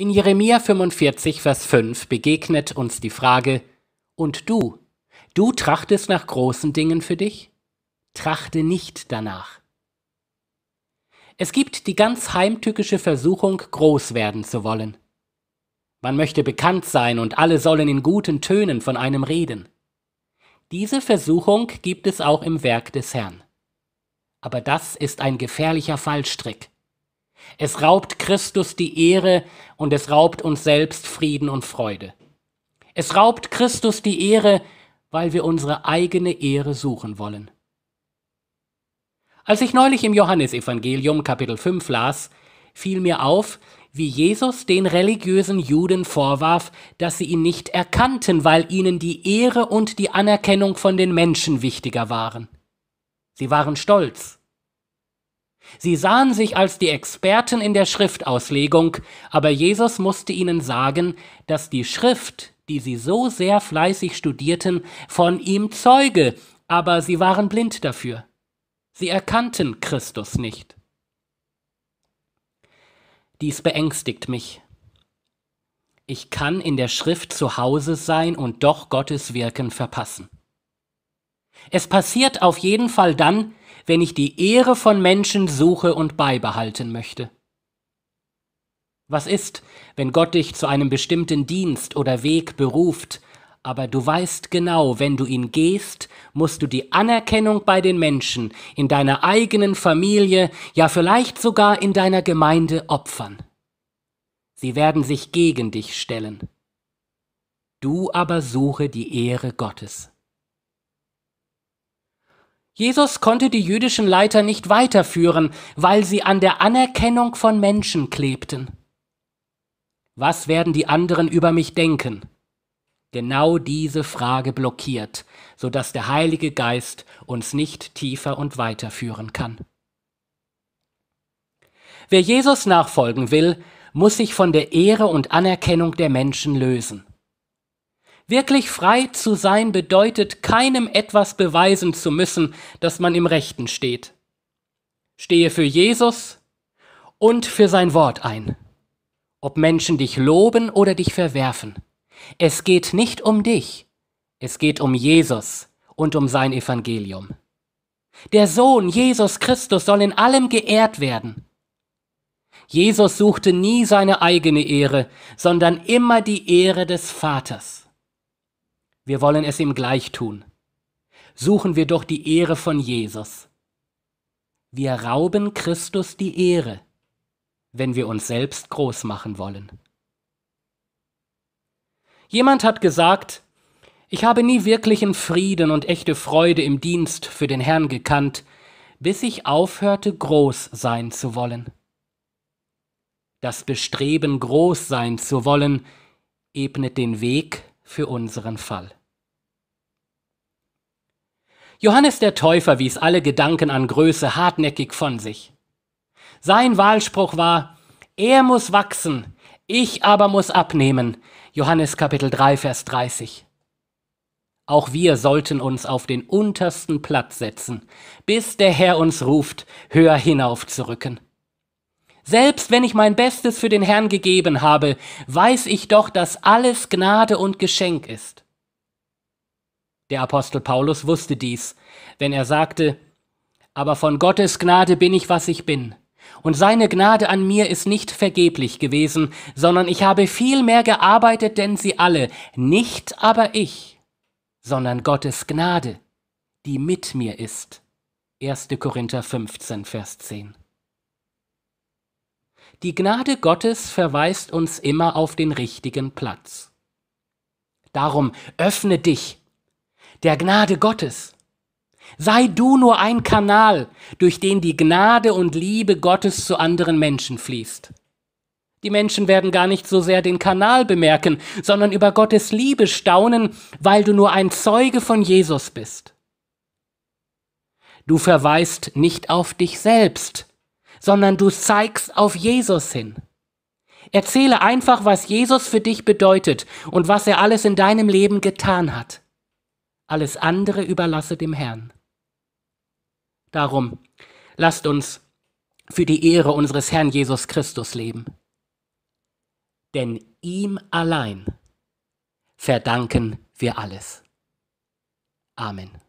In Jeremia 45, Vers 5 begegnet uns die Frage, und du, du trachtest nach großen Dingen für dich? Trachte nicht danach. Es gibt die ganz heimtückische Versuchung, groß werden zu wollen. Man möchte bekannt sein und alle sollen in guten Tönen von einem reden. Diese Versuchung gibt es auch im Werk des Herrn. Aber das ist ein gefährlicher Fallstrick. Es raubt Christus die Ehre und es raubt uns selbst Frieden und Freude. Es raubt Christus die Ehre, weil wir unsere eigene Ehre suchen wollen. Als ich neulich im Johannesevangelium Kapitel 5 las, fiel mir auf, wie Jesus den religiösen Juden vorwarf, dass sie ihn nicht erkannten, weil ihnen die Ehre und die Anerkennung von den Menschen wichtiger waren. Sie waren stolz, Sie sahen sich als die Experten in der Schriftauslegung, aber Jesus musste ihnen sagen, dass die Schrift, die sie so sehr fleißig studierten, von ihm zeuge, aber sie waren blind dafür. Sie erkannten Christus nicht. Dies beängstigt mich. Ich kann in der Schrift zu Hause sein und doch Gottes Wirken verpassen. Es passiert auf jeden Fall dann, wenn ich die Ehre von Menschen suche und beibehalten möchte? Was ist, wenn Gott dich zu einem bestimmten Dienst oder Weg beruft, aber du weißt genau, wenn du ihn gehst, musst du die Anerkennung bei den Menschen, in deiner eigenen Familie, ja vielleicht sogar in deiner Gemeinde opfern. Sie werden sich gegen dich stellen. Du aber suche die Ehre Gottes. Jesus konnte die jüdischen Leiter nicht weiterführen, weil sie an der Anerkennung von Menschen klebten. Was werden die anderen über mich denken? Genau diese Frage blockiert, sodass der Heilige Geist uns nicht tiefer und weiterführen kann. Wer Jesus nachfolgen will, muss sich von der Ehre und Anerkennung der Menschen lösen. Wirklich frei zu sein bedeutet, keinem etwas beweisen zu müssen, dass man im Rechten steht. Stehe für Jesus und für sein Wort ein. Ob Menschen dich loben oder dich verwerfen. Es geht nicht um dich, es geht um Jesus und um sein Evangelium. Der Sohn Jesus Christus soll in allem geehrt werden. Jesus suchte nie seine eigene Ehre, sondern immer die Ehre des Vaters wir wollen es ihm gleich tun. Suchen wir doch die Ehre von Jesus. Wir rauben Christus die Ehre, wenn wir uns selbst groß machen wollen. Jemand hat gesagt, ich habe nie wirklichen Frieden und echte Freude im Dienst für den Herrn gekannt, bis ich aufhörte, groß sein zu wollen. Das Bestreben, groß sein zu wollen, ebnet den Weg für unseren Fall. Johannes der Täufer wies alle Gedanken an Größe hartnäckig von sich. Sein Wahlspruch war, er muss wachsen, ich aber muss abnehmen. Johannes Kapitel 3, Vers 30. Auch wir sollten uns auf den untersten Platz setzen, bis der Herr uns ruft, höher hinaufzurücken. Selbst wenn ich mein Bestes für den Herrn gegeben habe, weiß ich doch, dass alles Gnade und Geschenk ist. Der Apostel Paulus wusste dies, wenn er sagte, aber von Gottes Gnade bin ich, was ich bin. Und seine Gnade an mir ist nicht vergeblich gewesen, sondern ich habe viel mehr gearbeitet denn sie alle, nicht aber ich, sondern Gottes Gnade, die mit mir ist. 1. Korinther 15, Vers 10. Die Gnade Gottes verweist uns immer auf den richtigen Platz. Darum öffne dich der Gnade Gottes. Sei du nur ein Kanal, durch den die Gnade und Liebe Gottes zu anderen Menschen fließt. Die Menschen werden gar nicht so sehr den Kanal bemerken, sondern über Gottes Liebe staunen, weil du nur ein Zeuge von Jesus bist. Du verweist nicht auf dich selbst, sondern du zeigst auf Jesus hin. Erzähle einfach, was Jesus für dich bedeutet und was er alles in deinem Leben getan hat alles andere überlasse dem Herrn. Darum, lasst uns für die Ehre unseres Herrn Jesus Christus leben. Denn ihm allein verdanken wir alles. Amen.